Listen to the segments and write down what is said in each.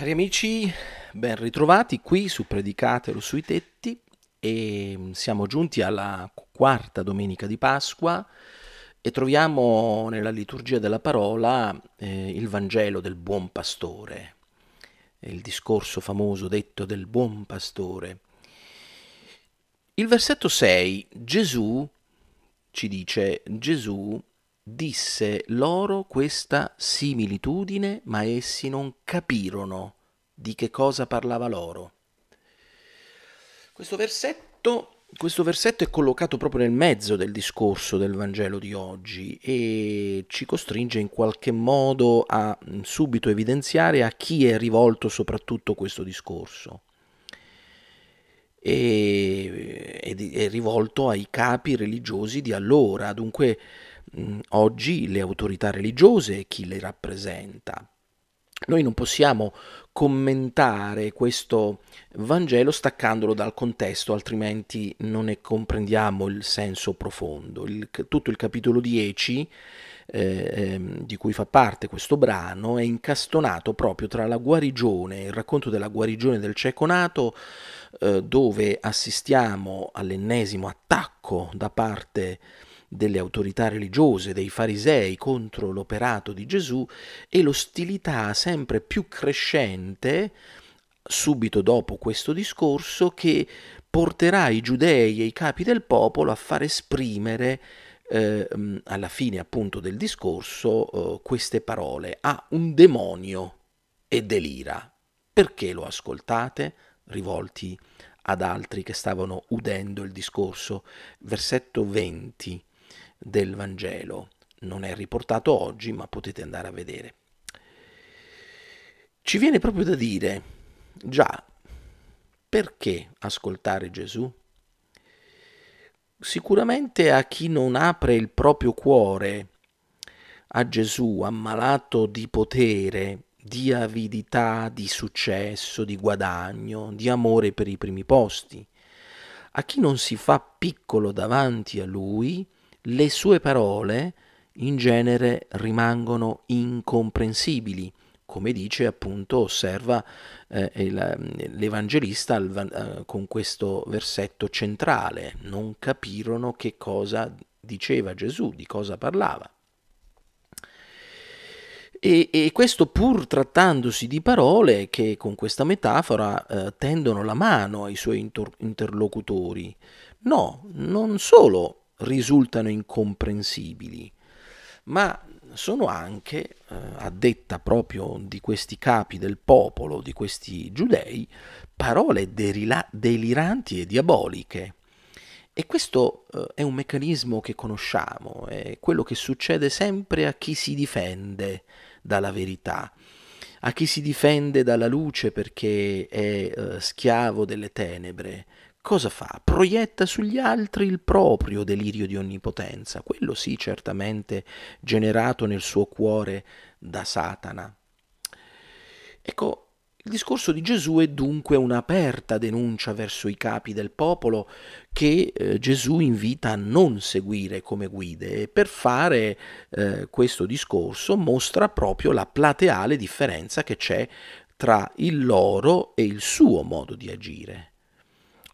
Cari amici, ben ritrovati qui su Predicatelo sui tetti e mm, siamo giunti alla quarta domenica di Pasqua e troviamo nella liturgia della parola eh, il Vangelo del buon pastore, il discorso famoso detto del buon pastore. Il versetto 6, Gesù ci dice, Gesù disse loro questa similitudine, ma essi non capirono di che cosa parlava loro. Questo versetto, questo versetto, è collocato proprio nel mezzo del discorso del Vangelo di oggi e ci costringe in qualche modo a mm, subito evidenziare a chi è rivolto soprattutto questo discorso. E, è, è rivolto ai capi religiosi di allora, dunque mm, oggi le autorità religiose e chi le rappresenta. Noi non possiamo commentare questo Vangelo staccandolo dal contesto, altrimenti non ne comprendiamo il senso profondo. Il, tutto il capitolo 10 eh, ehm, di cui fa parte questo brano è incastonato proprio tra la guarigione, il racconto della guarigione del cieco nato, eh, dove assistiamo all'ennesimo attacco da parte di delle autorità religiose, dei farisei contro l'operato di Gesù e l'ostilità sempre più crescente subito dopo questo discorso che porterà i giudei e i capi del popolo a far esprimere eh, mm, alla fine appunto del discorso eh, queste parole ha un demonio e delira perché lo ascoltate rivolti ad altri che stavano udendo il discorso versetto 20 del Vangelo. Non è riportato oggi, ma potete andare a vedere. Ci viene proprio da dire, già, perché ascoltare Gesù? Sicuramente a chi non apre il proprio cuore a Gesù, ammalato di potere, di avidità, di successo, di guadagno, di amore per i primi posti, a chi non si fa piccolo davanti a Lui, le sue parole in genere rimangono incomprensibili, come dice appunto, osserva eh, il, l'Evangelista al, eh, con questo versetto centrale, non capirono che cosa diceva Gesù, di cosa parlava. E, e, questo pur trattandosi di parole che con questa metafora eh, tendono la mano ai suoi interlocutori. No, non solo risultano incomprensibili, ma sono anche, eh, a detta proprio di questi capi del popolo, di questi giudei, parole derila- deliranti e diaboliche. E questo eh, è un meccanismo che conosciamo, è quello che succede sempre a chi si difende dalla verità, a chi si difende dalla luce perché è eh, schiavo delle tenebre, cosa fa? Proietta sugli altri il proprio delirio di onnipotenza, quello sì certamente generato nel suo cuore da Satana. Ecco, il discorso di Gesù è dunque un'aperta denuncia verso i capi del popolo che eh, Gesù invita a non seguire come guide e per fare eh, questo discorso mostra proprio la plateale differenza che c'è tra il loro e il suo modo di agire.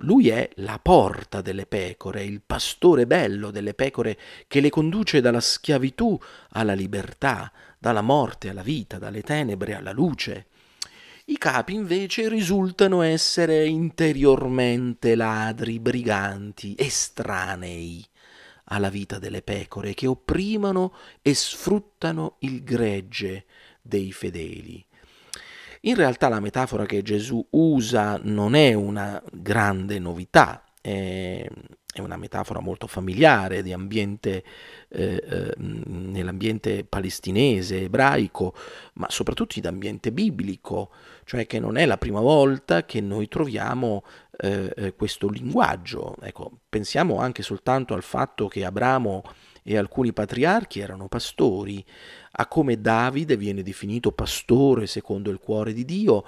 Lui è la porta delle pecore, il pastore bello delle pecore che le conduce dalla schiavitù alla libertà, dalla morte alla vita, dalle tenebre alla luce. I capi invece risultano essere interiormente ladri, briganti, estranei alla vita delle pecore che opprimono e sfruttano il gregge dei fedeli. In realtà la metafora che Gesù usa non è una grande novità, è, una metafora molto familiare ambiente, eh, eh, nell'ambiente palestinese, ebraico, ma soprattutto di ambiente biblico, cioè che non è la prima volta che noi troviamo eh, eh questo linguaggio. Ecco, pensiamo anche soltanto al fatto che Abramo e alcuni patriarchi erano pastori, a come Davide viene definito pastore secondo il cuore di Dio,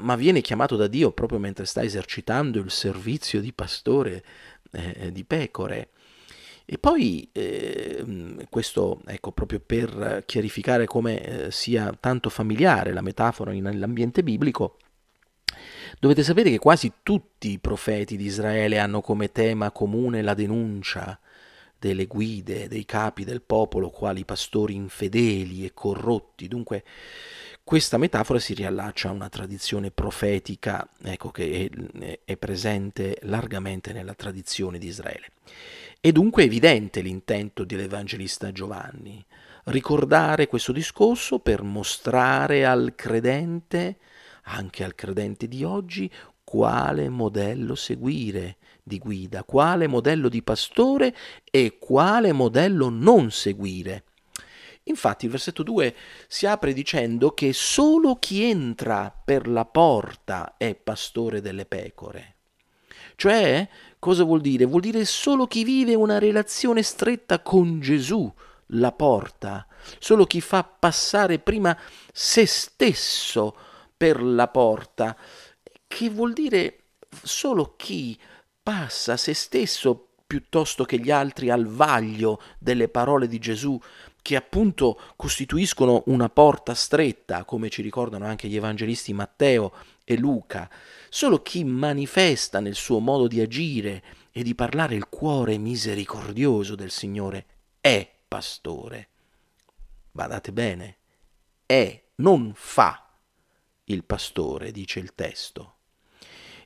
ma viene chiamato da Dio proprio mentre sta esercitando il servizio di pastore eh, eh di pecore. E poi eh, questo, ecco, proprio per chiarificare come eh, sia tanto familiare la metafora nell'ambiente biblico, dovete sapere che quasi tutti i profeti di Israele hanno come tema comune la denuncia delle guide, dei capi del popolo, quali pastori infedeli e corrotti. Dunque, questa metafora si riallaccia a una tradizione profetica ecco, che è, è presente largamente nella tradizione di Israele. È dunque evidente l'intento dell'Evangelista Giovanni, ricordare questo discorso per mostrare al credente, anche al credente di oggi, quale modello seguire, di guida, quale modello di pastore e quale modello non seguire. Infatti il versetto 2 si apre dicendo che solo chi entra per la porta è pastore delle pecore. Cioè, cosa vuol dire? Vuol dire solo chi vive una relazione stretta con Gesù, la porta, solo chi fa passare prima se stesso per la porta, che vuol dire solo chi passa se stesso piuttosto che gli altri al vaglio delle parole di Gesù, che appunto costituiscono una porta stretta, come ci ricordano anche gli evangelisti Matteo e Luca. Solo chi manifesta nel suo modo di agire e di parlare il cuore misericordioso del Signore è pastore. Badate bene, è, non fa il pastore, dice il testo.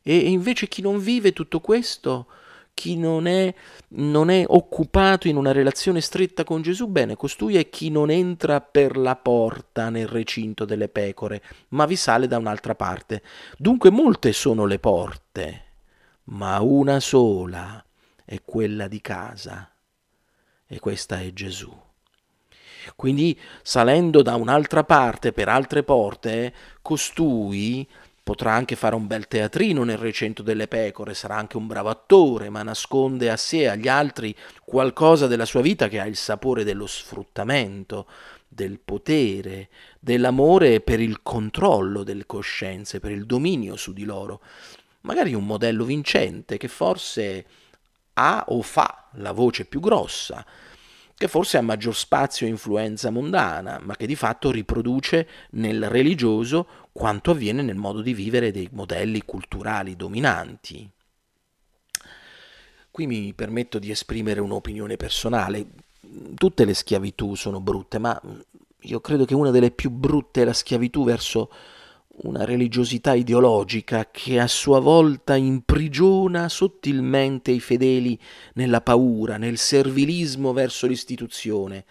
E invece chi non vive tutto questo, chi non è, non è occupato in una relazione stretta con Gesù, bene, costui è chi non entra per la porta nel recinto delle pecore, ma vi sale da un'altra parte. Dunque molte sono le porte, ma una sola è quella di casa, e questa è Gesù. Quindi salendo da un'altra parte per altre porte, costui Potrà anche fare un bel teatrino nel recinto delle Pecore, sarà anche un bravo attore, ma nasconde a sé e agli altri qualcosa della sua vita che ha il sapore dello sfruttamento, del potere, dell'amore per il controllo delle coscienze, per il dominio su di loro. Magari un modello vincente che forse ha o fa la voce più grossa, che forse ha maggior spazio e influenza mondana, ma che di fatto riproduce nel religioso quanto avviene nel modo di vivere dei modelli culturali dominanti. Qui mi permetto di esprimere un'opinione personale. Tutte le schiavitù sono brutte, ma io credo che una delle più brutte è la schiavitù verso una religiosità ideologica che a sua volta imprigiona sottilmente i fedeli nella paura, nel servilismo verso l'istituzione.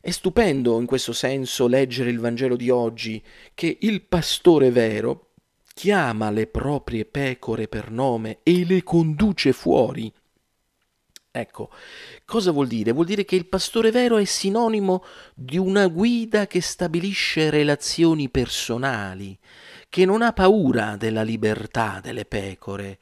È stupendo in questo senso leggere il Vangelo di oggi che il pastore vero chiama le proprie pecore per nome e le conduce fuori Ecco, cosa vuol dire? Vuol dire che il pastore vero è sinonimo di una guida che stabilisce relazioni personali, che non ha paura della libertà delle pecore,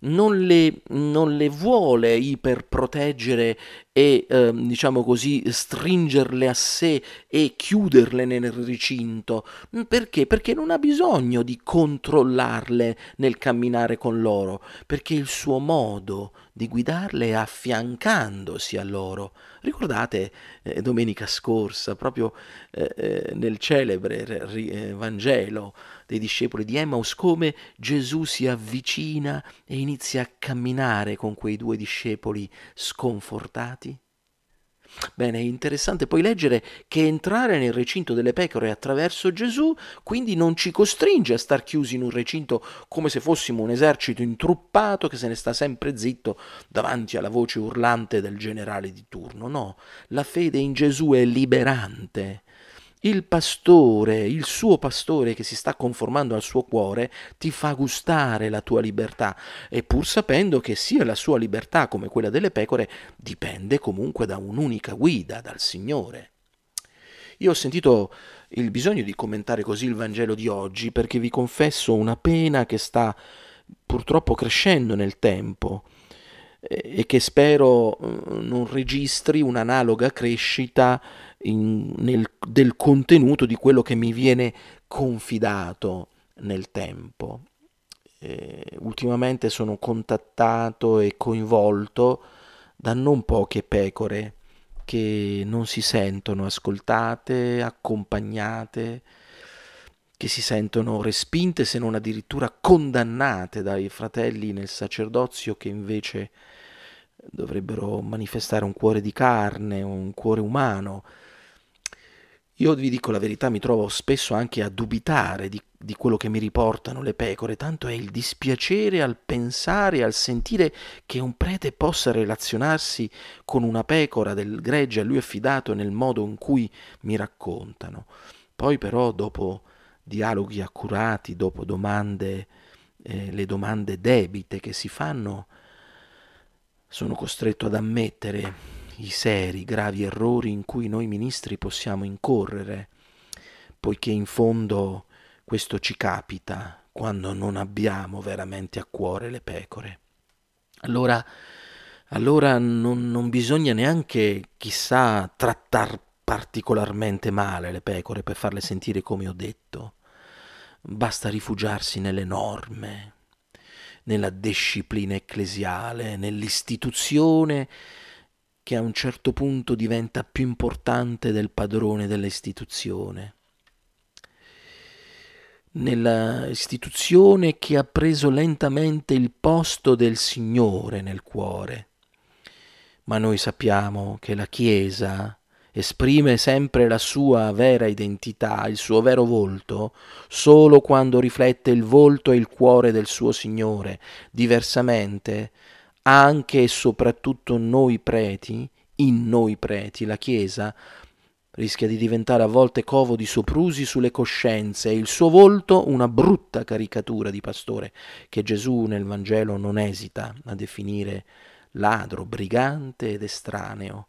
non le, non le, vuole iperproteggere e ehm, diciamo così stringerle a sé e chiuderle nel recinto. Mm, perché? Perché non ha bisogno di controllarle nel camminare con loro, perché il suo modo di guidarle è affiancandosi a loro. Ricordate eh, domenica scorsa, proprio eh, eh nel celebre eh, Vangelo dei discepoli di Emmaus, come Gesù si avvicina e inizia a camminare con quei due discepoli sconfortati Bene, è interessante poi leggere che entrare nel recinto delle pecore attraverso Gesù quindi non ci costringe a star chiusi in un recinto come se fossimo un esercito intruppato che se ne sta sempre zitto davanti alla voce urlante del generale di turno. No, la fede in Gesù è liberante il pastore, il suo pastore che si sta conformando al suo cuore, ti fa gustare la tua libertà, e pur sapendo che sia la sua libertà come quella delle pecore dipende comunque da un'unica guida, dal Signore. Io ho sentito il bisogno di commentare così il Vangelo di oggi perché vi confesso una pena che sta purtroppo crescendo nel tempo eh, e che spero mm, non registri un'analoga crescita in, nel, del contenuto di quello che mi viene confidato nel tempo. Eh, ultimamente sono contattato e coinvolto da non poche pecore che non si sentono ascoltate, accompagnate, che si sentono respinte se non addirittura condannate dai fratelli nel sacerdozio che invece dovrebbero manifestare un cuore di carne, un cuore umano, io vi dico la verità, mi trovo spesso anche a dubitare di, di, quello che mi riportano le pecore, tanto è il dispiacere al pensare, al sentire che un prete possa relazionarsi con una pecora del gregge a lui affidato nel modo in cui mi raccontano. Poi però dopo dialoghi accurati, dopo domande, eh, le domande debite che si fanno, sono costretto ad ammettere i seri, gravi errori in cui noi ministri possiamo incorrere, poiché in fondo questo ci capita quando non abbiamo veramente a cuore le pecore. Allora, allora non, non bisogna neanche, chissà, trattar particolarmente male le pecore per farle sentire come ho detto. Basta rifugiarsi nelle norme, nella disciplina ecclesiale, nell'istituzione che a un certo punto diventa più importante del padrone dell'istituzione. Nell'istituzione che ha preso lentamente il posto del Signore nel cuore. Ma noi sappiamo che la Chiesa esprime sempre la sua vera identità, il suo vero volto, solo quando riflette il volto e il cuore del suo Signore. Diversamente anche e soprattutto noi preti, in noi preti, la Chiesa, rischia di diventare a volte covo di soprusi sulle coscienze e il suo volto una brutta caricatura di pastore che Gesù nel Vangelo non esita a definire ladro, brigante ed estraneo.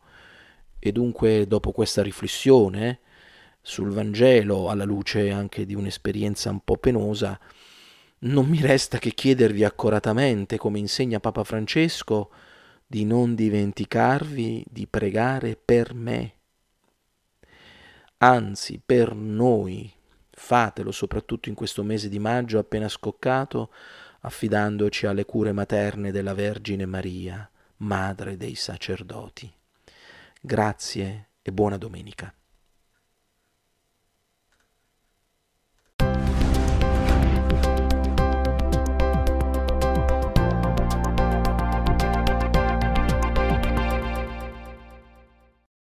E dunque, dopo questa riflessione sul Vangelo, alla luce anche di un'esperienza un po' penosa, non mi resta che chiedervi accoratamente, come insegna Papa Francesco, di non dimenticarvi di pregare per me. Anzi, per noi, fatelo soprattutto in questo mese di maggio appena scoccato, affidandoci alle cure materne della Vergine Maria, Madre dei sacerdoti. Grazie e buona domenica.